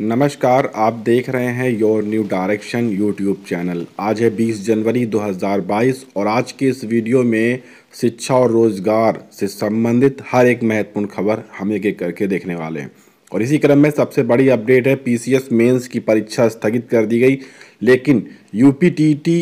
नमस्कार आप देख रहे हैं your new direction YouTube channel आज है 20 जनवरी 2022 और आज के इस वीडियो में शिक्षा और रोजगार से संबंधित हर एक महत्वपूर्ण खबर हम एक एक करके देखने वाले हैं और इसी क्रम में सबसे बड़ी अपडेट है पीसीएस मेंस की परीक्षा स्थगित कर दी गई लेकिन यूपीटीटी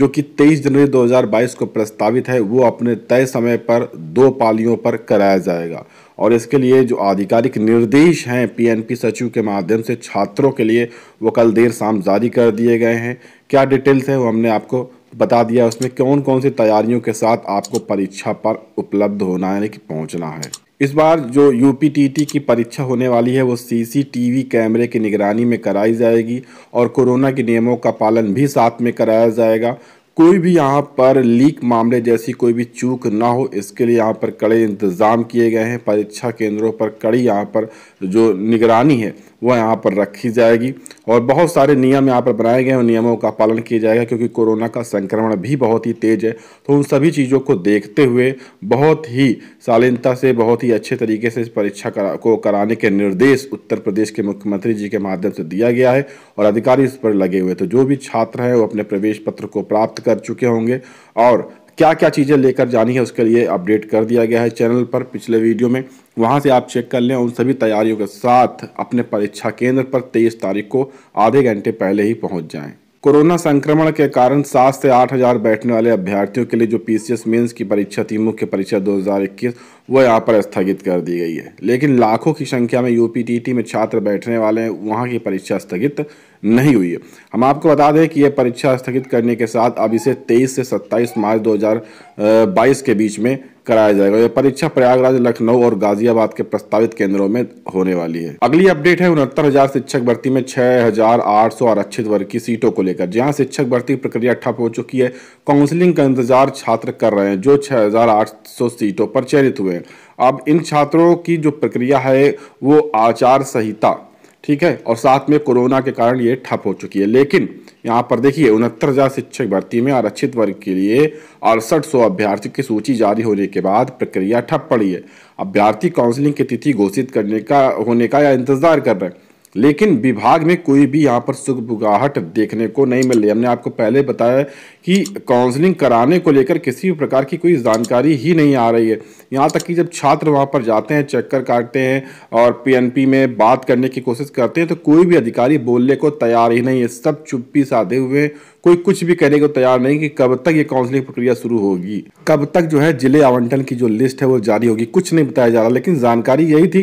जो कि 23 जनवरी 2022 को प्रस्तावित है वो अपने तय समय पर दो पालियों पर कराया जाएगा और इसके लिए जो आधिकारिक निर्देश हैं पीएनपी सचिव के माध्यम से छात्रों के लिए वो कल देर शाम जारी कर दिए गए हैं क्या डिटेल्स है वो हमने आपको बता दिया उसमें कौन कौन सी तैयारियों के साथ आपको परीक्षा पर उपलब्ध होना है यानी कि पहुँचना है इस बार जो यू की परीक्षा होने वाली है वो सीसीटीवी कैमरे की निगरानी में कराई जाएगी और कोरोना के नियमों का पालन भी साथ में कराया जाएगा कोई भी यहाँ पर लीक मामले जैसी कोई भी चूक ना हो इसके लिए यहाँ पर कड़े इंतज़ाम किए गए हैं परीक्षा केंद्रों पर कड़ी यहाँ पर जो निगरानी है वह यहाँ पर रखी जाएगी और बहुत सारे नियम यहाँ पर बनाए गए हैं नियमों का पालन किया जाएगा क्योंकि कोरोना का संक्रमण भी बहुत ही तेज है तो उन सभी चीज़ों को देखते हुए बहुत ही शालीनता से बहुत ही अच्छे तरीके से इस परीक्षा करा, को कराने के निर्देश उत्तर प्रदेश के मुख्यमंत्री जी के माध्यम से दिया गया है और अधिकारी इस पर लगे हुए तो जो भी छात्र हैं वो अपने प्रवेश पत्र को प्राप्त कर चुके होंगे और क्या क्या चीज़ें लेकर जानी है उसके लिए अपडेट कर दिया गया है चैनल पर पिछले वीडियो में वहाँ से आप चेक कर लें उन सभी तैयारियों के साथ अपने परीक्षा केंद्र पर तेईस तारीख को आधे घंटे पहले ही पहुँच जाएँ कोरोना संक्रमण के कारण सात से आठ हजार बैठने वाले अभ्यर्थियों के लिए जो पीसीएस मेंस की परीक्षा थी मुख्य परीक्षा 2021 वो यहाँ पर स्थगित कर दी गई है लेकिन लाखों की संख्या में यूपीटीटी में छात्र बैठने वाले हैं वहाँ की परीक्षा स्थगित नहीं हुई है हम आपको बता दें कि यह परीक्षा स्थगित करने के साथ अब इसे 23 से 27 मार्च 2022 के बीच में कराया जाएगा यह परीक्षा प्रयागराज लखनऊ और गाजियाबाद के प्रस्तावित केंद्रों में होने वाली है अगली अपडेट है उनहत्तर हजार शिक्षक भर्ती में छह हजार आठ सौ आरक्षित वर्ग की सीटों को लेकर जहां शिक्षक भर्ती प्रक्रिया ठप हो चुकी है काउंसलिंग का इंतजार छात्र कर रहे हैं जो छह हजार आठ सौ सीटों पर चयनित हुए हैं अब इन छात्रों की जो प्रक्रिया है वो आचार संहिता ठीक है और साथ में कोरोना के कारण ये ठप हो चुकी है लेकिन यहाँ पर देखिए उनहत्तर हज़ार शिक्षक भर्ती में आरक्षित वर्ग के लिए अड़सठ सौ अभ्यर्थी की सूची जारी होने के बाद प्रक्रिया ठप पड़ी है अभ्यर्थी काउंसलिंग की तिथि घोषित करने का होने का या इंतजार कर रहे हैं लेकिन विभाग में कोई भी यहाँ पर बुगाहट देखने को नहीं मिल रही हमने आपको पहले बताया कि काउंसलिंग कराने को लेकर किसी भी प्रकार की कोई जानकारी ही नहीं आ रही है यहाँ तक कि जब छात्र वहाँ पर जाते हैं चक्कर काटते हैं और पीएनपी में बात करने की कोशिश करते हैं तो कोई भी अधिकारी बोलने को तैयार ही नहीं है सब चुप्पी साधे हुए कोई कुछ भी कहने को तैयार नहीं कि कब तक ये काउंसलिंग प्रक्रिया शुरू होगी कब तक जो है जिले आवंटन की जो लिस्ट है वो जारी होगी कुछ नहीं बताया जा रहा लेकिन जानकारी यही थी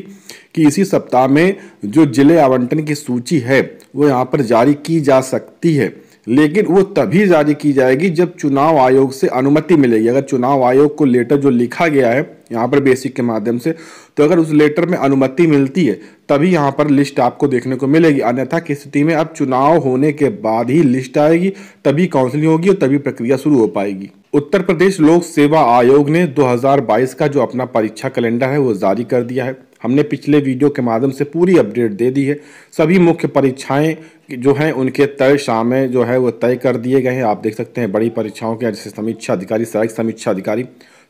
कि इसी सप्ताह में जो जिले आवंटन की सूची है वो यहाँ पर जारी की जा सकती है लेकिन वो तभी जारी की जाएगी जब चुनाव आयोग से अनुमति मिलेगी अगर चुनाव आयोग को लेटर जो लिखा गया है यहाँ पर बेसिक के माध्यम से तो अगर उस लेटर में अनुमति मिलती है तभी यहाँ पर लिस्ट आपको देखने को मिलेगी अन्यथा की स्थिति में अब चुनाव होने के बाद ही लिस्ट आएगी तभी काउंसलिंग होगी और तभी प्रक्रिया शुरू हो पाएगी उत्तर प्रदेश लोक सेवा आयोग ने 2022 का जो अपना परीक्षा कैलेंडर है वो जारी कर दिया है हमने पिछले वीडियो के माध्यम से पूरी अपडेट दे दी है सभी मुख्य परीक्षाएं जो हैं उनके तय शामें जो है वो तय कर दिए गए हैं आप देख सकते हैं बड़ी परीक्षाओं के जैसे समीक्षा अधिकारी सहायक समीक्षा अधिकारी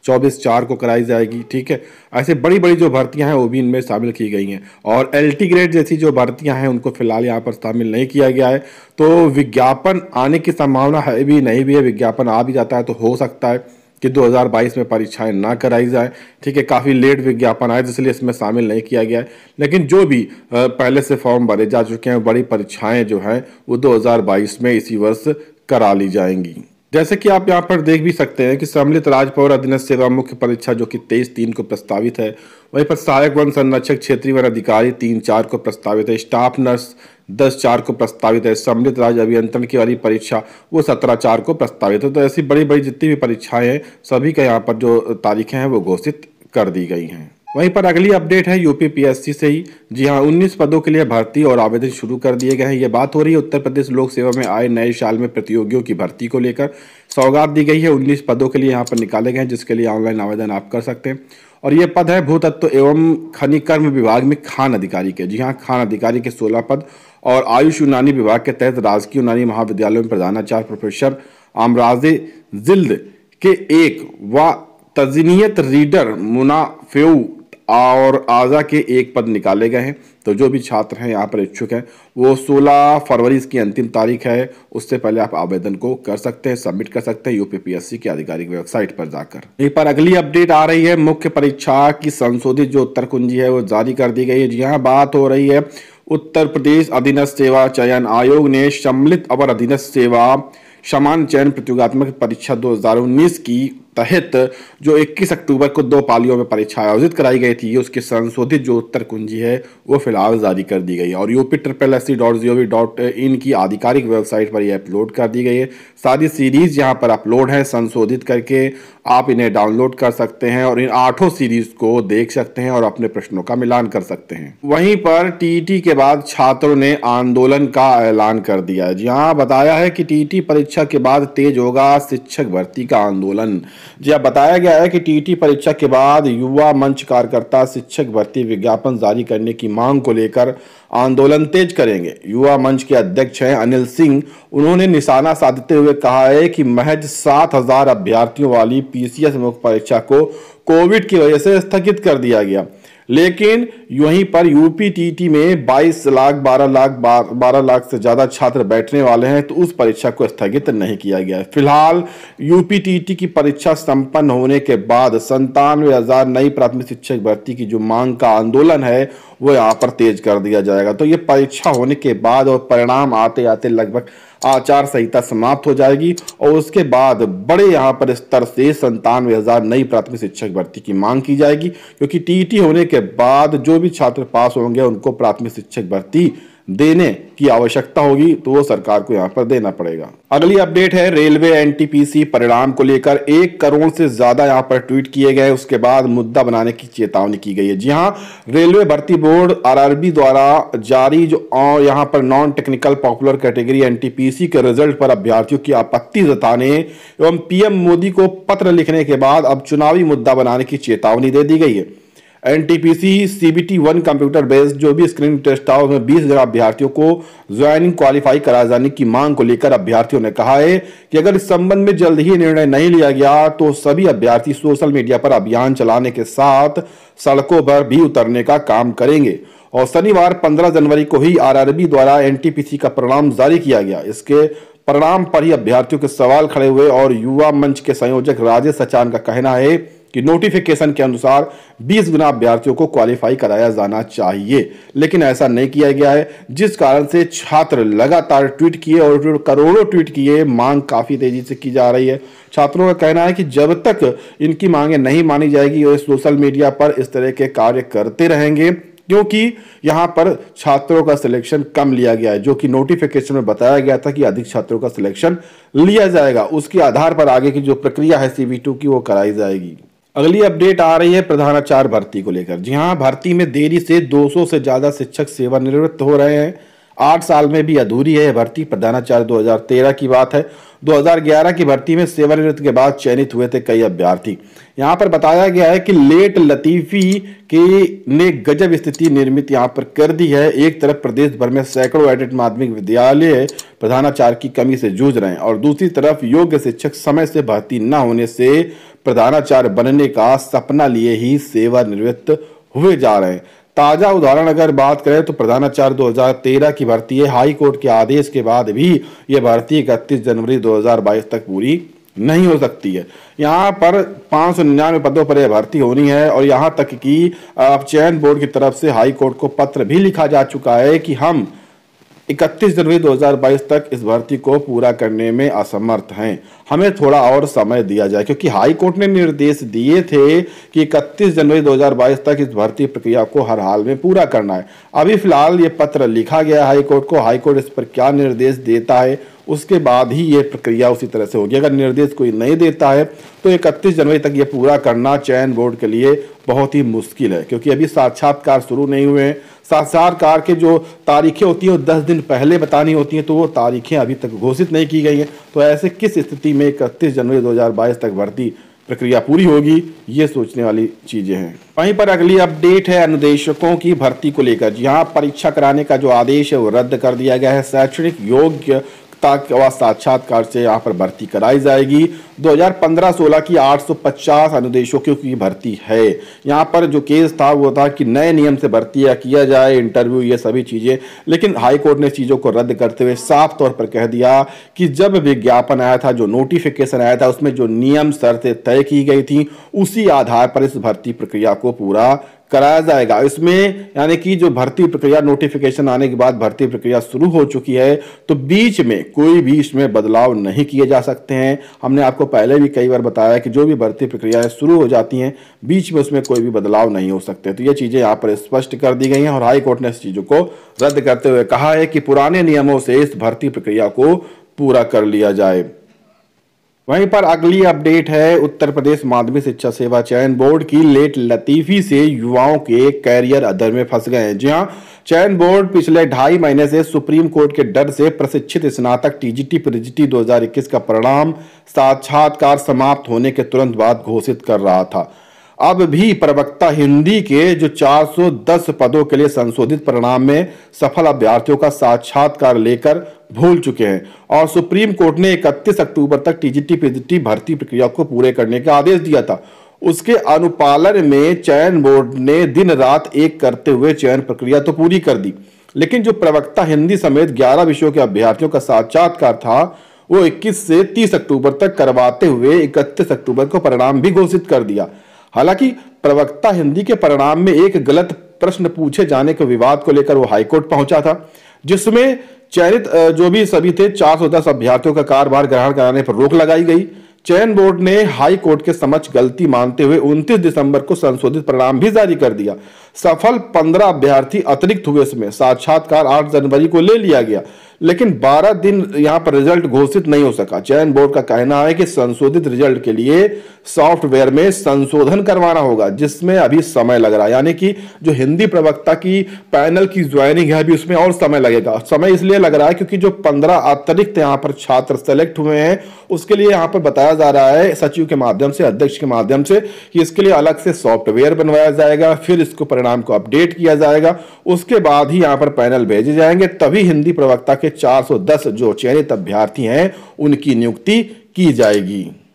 चौबीस चार को कराई जाएगी ठीक है ऐसे बड़ी बड़ी जो भर्तियां हैं वो भी इनमें शामिल की गई हैं और एल ग्रेड जैसी जो भर्तियां हैं उनको फिलहाल यहाँ पर शामिल नहीं किया गया है तो विज्ञापन आने की संभावना है भी नहीं भी है विज्ञापन आ भी जाता है तो हो सकता है कि 2022 में परीक्षाएं ना कराई जाए ठीक है काफ़ी लेट विज्ञापन आए इसलिए इसमें शामिल नहीं किया गया है लेकिन जो भी पहले से फॉर्म भरे जा चुके हैं बड़ी परीक्षाएं जो हैं वो 2022 में इसी वर्ष करा ली जाएंगी जैसे कि आप यहाँ पर देख भी सकते हैं कि सम्मिलित राजपौर अधीनस्थ सेवा मुख्य परीक्षा जो कि तेईस तीन को प्रस्तावित है वहीं पर सहायक वन संरक्षक क्षेत्रीय वन अधिकारी तीन चार को प्रस्तावित है स्टाफ नर्स दस चार को प्रस्तावित है सम्मिलित राज्य अभियंत्रण की वाली परीक्षा वो सत्रह चार को प्रस्तावित है तो ऐसी बड़ी बड़ी जितनी भी परीक्षाएं हैं सभी का यहाँ पर जो तारीखें हैं वो घोषित कर दी गई हैं वहीं पर अगली अपडेट है यूपी पीएससी से ही जी हाँ 19 पदों के लिए भर्ती और आवेदन शुरू कर दिए गए हैं ये बात हो रही है उत्तर प्रदेश लोक सेवा में आए नए साल में प्रतियोगियों की भर्ती को लेकर सौगात दी गई है 19 पदों के लिए यहाँ पर निकाले गए हैं जिसके लिए ऑनलाइन आवेदन आप कर सकते हैं और ये पद है भूतत्व एवं खनिकर्म विभाग में खान अधिकारी के जी हाँ खान अधिकारी के सोलह पद और आयुष यूनानी विभाग के तहत राजकीय यूनानी महाविद्यालय में प्रधानाचार्य प्रोफेसर आमराज जिल्द के एक व तजनीत रीडर मुनाफेऊ और आज़ा के एक पद निकाले गए हैं तो जो भी छात्र हैं यहाँ पर इच्छुक हैं वो 16 फरवरी इसकी अंतिम तारीख है उससे पहले आप आवेदन को कर सकते हैं सबमिट कर सकते हैं यूपीपीएससी की आधिकारिक वेबसाइट पर जाकर एक पर अगली अपडेट आ रही है मुख्य परीक्षा की संशोधित जो उत्तर कुंजी है वो जारी कर दी गई है जी हाँ बात हो रही है उत्तर प्रदेश अधीनस्थ सेवा चयन आयोग ने सम्मिलित अवर अधीनस्थ सेवा समान चयन प्रतियोगात्मक परीक्षा 2019 की तहत जो 21 अक्टूबर को दो पालियों में परीक्षा आयोजित कराई गई थी उसकी संशोधित जो उत्तर कुंजी है वो फिलहाल जारी कर दी गई है और यूपी ट्रिपल एस की आधिकारिक वेबसाइट पर ये अपलोड कर दी गई है सारी सीरीज यहाँ पर अपलोड है संशोधित करके आप इन्हें डाउनलोड कर सकते हैं और इन आठों सीरीज को देख सकते हैं और अपने प्रश्नों का मिलान कर सकते हैं वहीं पर टी के बाद छात्रों ने आंदोलन का ऐलान कर दिया है जी हाँ, बताया है कि टी परीक्षा के बाद तेज होगा शिक्षक भर्ती का आंदोलन जी अब हाँ, बताया गया है कि टीटी परीक्षा के बाद युवा मंच कार्यकर्ता शिक्षक भर्ती विज्ञापन जारी करने की मांग को लेकर आंदोलन तेज करेंगे युवा मंच के अध्यक्ष हैं अनिल सिंह उन्होंने निशाना साधते हुए कहा है कि महज सात हजार अभ्यर्थियों वाली पीसीएस मुख्य परीक्षा को कोविड की वजह से स्थगित कर दिया गया लेकिन यहीं पर यूपी टीटी में 22 लाख 12 लाख 12 लाख से ज़्यादा छात्र बैठने वाले हैं तो उस परीक्षा को स्थगित नहीं किया गया है फिलहाल यूपी टीटी की परीक्षा संपन्न होने के बाद संतानवे हज़ार नई प्राथमिक शिक्षक भर्ती की जो मांग का आंदोलन है वो यहाँ पर तेज कर दिया जाएगा तो ये परीक्षा होने के बाद और परिणाम आते आते लगभग आचार संहिता समाप्त हो जाएगी और उसके बाद बड़े यहाँ पर स्तर से संतानवे हजार नई प्राथमिक शिक्षक भर्ती की मांग की जाएगी क्योंकि टीईटी होने के बाद जो भी छात्र पास होंगे उनको प्राथमिक शिक्षक भर्ती देने की आवश्यकता होगी तो वो सरकार को यहाँ पर देना पड़ेगा अगली अपडेट है रेलवे एनटीपीसी परिणाम को लेकर एक करोड़ से ज्यादा यहाँ पर ट्वीट किए गए उसके बाद मुद्दा बनाने की चेतावनी की गई है जी हाँ रेलवे भर्ती बोर्ड आरआरबी द्वारा जारी जो यहाँ पर non technical popular category NTPC के रिजल्ट पर अभ्यर्थियों की आपत्ति जताने एवं पीएम मोदी को पत्र लिखने के बाद अब चुनावी मुद्दा बनाने की चेतावनी दे दी गई है N T P C C B T one computer based जो भी स्क्रीनिंग टेस्ट था उसमें बीस हजार अभ्यर्थियों को ज्वाइनिंग क्वालिफाई कराए जाने की मांग को लेकर अभ्यर्थियों ने कहा है कि अगर इस संबंध में जल्द ही निर्णय नहीं लिया गया तो सभी अभ्यर्थी सोशल मीडिया पर अभियान चलाने के साथ सड़कों पर भी उतरने का काम करेंगे और शनिवार पंद्रह जनवरी को ही बी द्वारा सी का परिणाम जारी किया गया इसके परिणाम पर ही अभ्यर्थियों के सवाल खड़े हुए और युवा मंच के संयोजक राजेश सचान का कहना है कि नोटिफिकेशन के अनुसार 20 गुना अभ्यर्थियों को क्वालिफाई कराया जाना चाहिए लेकिन ऐसा नहीं किया गया है जिस कारण से छात्र लगातार ट्वीट किए और करोड़ों ट्वीट किए मांग काफ़ी तेज़ी से की जा रही है छात्रों का कहना है कि जब तक इनकी मांगे नहीं मानी जाएगी और सोशल मीडिया पर इस तरह के कार्य करते रहेंगे क्योंकि यहाँ पर छात्रों का सिलेक्शन कम लिया गया है जो कि नोटिफिकेशन में बताया गया था कि अधिक छात्रों का सिलेक्शन लिया जाएगा उसके आधार पर आगे की जो प्रक्रिया है सी की वो कराई जाएगी अगली अपडेट आ रही है प्रधानाचार्य भर्ती को लेकर जी हाँ भर्ती में देरी से 200 से ज़्यादा शिक्षक सेवानिवृत्त हो रहे हैं आठ साल में भी अधूरी है यह भर्ती प्रधानाचार्य 2013 की बात है 2011 की भर्ती में सेवानिवृत्त के बाद चयनित हुए थे कई अभ्यर्थी यहाँ पर बताया गया है कि लेट लतीफ़ी के ने गजब स्थिति निर्मित यहाँ पर कर दी है एक तरफ प्रदेश भर में सैकड़ों एडेड माध्यमिक विद्यालय प्रधानाचार्य की कमी से जूझ रहे हैं और दूसरी तरफ योग्य शिक्षक समय से भर्ती न होने से प्रधानाचार्य बनने का सपना लिए ही सेवानिवृत्त हुए जा रहे हैं ताजा उदाहरण अगर बात करें तो प्रधानाचार्य 2013 की भर्ती हाई कोर्ट के आदेश के बाद भी ये भर्ती इकतीस जनवरी 2022 तक पूरी नहीं हो सकती है यहाँ पर पाँच सौ निन्यानवे पदों पर यह भर्ती होनी है और यहाँ तक कि अब चयन बोर्ड की तरफ से हाई कोर्ट को पत्र भी लिखा जा चुका है कि हम 31 जनवरी 2022 तक इस भर्ती को पूरा करने में असमर्थ हैं हमें थोड़ा और समय दिया जाए क्योंकि हाई कोर्ट ने निर्देश दिए थे कि 31 जनवरी 2022 तक इस भर्ती प्रक्रिया को हर हाल में पूरा करना है अभी फिलहाल ये पत्र लिखा गया हाई कोर्ट को हाई कोर्ट इस पर क्या निर्देश देता है उसके बाद ही ये प्रक्रिया उसी तरह से होगी अगर निर्देश कोई नहीं देता है तो इकतीस जनवरी तक ये पूरा करना चयन बोर्ड के लिए बहुत ही मुश्किल है क्योंकि अभी साक्षात्कार शुरू नहीं हुए हैं संसारकार के जो तारीखें होती हैं वो दस दिन पहले बतानी होती हैं तो वो तारीखें अभी तक घोषित नहीं की गई हैं तो ऐसे किस स्थिति में इकतीस जनवरी 2022 तक भर्ती प्रक्रिया पूरी होगी ये सोचने वाली चीज़ें हैं वहीं पर अगली अपडेट है अनुदेशकों की भर्ती को लेकर यहाँ परीक्षा कराने का जो आदेश है वो रद्द कर दिया गया है शैक्षणिक योग्य का साक्षात्कार से यहाँ पर भर्ती कराई जाएगी 2015-16 की 850 अनुदेशों की भर्ती है यहाँ पर जो केस था वो था कि नए नियम से भर्ती या किया जाए इंटरव्यू ये सभी चीज़ें लेकिन हाईकोर्ट ने चीज़ों को रद्द करते हुए साफ तौर पर कह दिया कि जब विज्ञापन आया था जो नोटिफिकेशन आया था उसमें जो नियम शर्तें तय की गई थी उसी आधार पर इस भर्ती प्रक्रिया को पूरा कराया जाएगा इसमें यानी कि जो भर्ती प्रक्रिया नोटिफिकेशन आने के बाद भर्ती प्रक्रिया शुरू हो चुकी है तो बीच में कोई भी इसमें बदलाव नहीं किए जा सकते हैं हमने आपको पहले भी कई बार बताया कि जो भी भर्ती प्रक्रियाएं शुरू हो जाती हैं बीच में उसमें कोई भी बदलाव नहीं हो सकते तो ये चीज़ें यहाँ पर स्पष्ट कर दी गई हैं और हाईकोर्ट ने इस चीज़ों को रद्द करते हुए कहा है कि पुराने नियमों से इस भर्ती प्रक्रिया को पूरा कर लिया जाए वहीं पर अगली अपडेट है उत्तर प्रदेश माध्यमिक शिक्षा सेवा चयन बोर्ड की लेट लतीफी से युवाओं के कैरियर अदर में फंस गए हैं जी हाँ चयन बोर्ड पिछले ढाई महीने से सुप्रीम कोर्ट के डर से प्रशिक्षित स्नातक टीजीटी प्रीजीटी 2021 का परिणाम साक्षात्कार समाप्त होने के तुरंत बाद घोषित कर रहा था अब भी प्रवक्ता हिंदी के जो 410 पदों के लिए संशोधित परिणाम में सफल अभ्यर्थियों का साक्षात्कार लेकर भूल चुके हैं और सुप्रीम कोर्ट ने 31 अक्टूबर तक टीजीटी पीजीटी भर्ती प्रक्रिया को पूरे करने का आदेश दिया था उसके अनुपालन में चयन बोर्ड ने दिन रात एक करते हुए चयन प्रक्रिया तो पूरी कर दी लेकिन जो प्रवक्ता हिंदी समेत ग्यारह विषयों के अभ्यर्थियों का साक्षात्कार था वो 21 से 30 अक्टूबर तक करवाते हुए 31 अक्टूबर को परिणाम भी घोषित कर दिया हालांकि प्रवक्ता हिंदी के परिणाम में एक गलत प्रश्न पूछे जाने के विवाद को लेकर वो हाईकोर्ट पहुंचा था जिसमें चयनित जो भी सभी थे 410 अभ्यर्थियों का कारोबार ग्रहण कराने पर रोक लगाई गई चयन बोर्ड ने हाई कोर्ट के समक्ष गलती मानते हुए 29 दिसंबर को संशोधित परिणाम भी जारी कर दिया सफल 15 अभ्यर्थी अतिरिक्त हुए इसमें साक्षात्कार 8 जनवरी को ले लिया गया लेकिन 12 दिन यहां पर रिजल्ट घोषित नहीं हो सका चयन बोर्ड का कहना है कि संशोधित रिजल्ट के लिए सॉफ्टवेयर में संशोधन करवाना होगा जिसमें अभी समय लग रहा है यानी कि जो हिंदी प्रवक्ता की पैनल की ज्वाइनिंग है अभी उसमें और समय लगेगा समय इसलिए लग रहा है क्योंकि जो पंद्रह अतिरिक्त यहाँ पर छात्र सेलेक्ट हुए हैं उसके लिए यहाँ पर बताया जा रहा है सचिव के माध्यम से अध्यक्ष के माध्यम से कि इसके लिए अलग से सॉफ्टवेयर बनवाया जाएगा फिर इसको परिणाम को अपडेट किया जाएगा उसके बाद ही यहाँ पर पैनल भेजे जाएंगे तभी हिंदी प्रवक्ता के के 410 जो चयनित अभ्यर्थी हैं उनकी नियुक्ति की जाएगी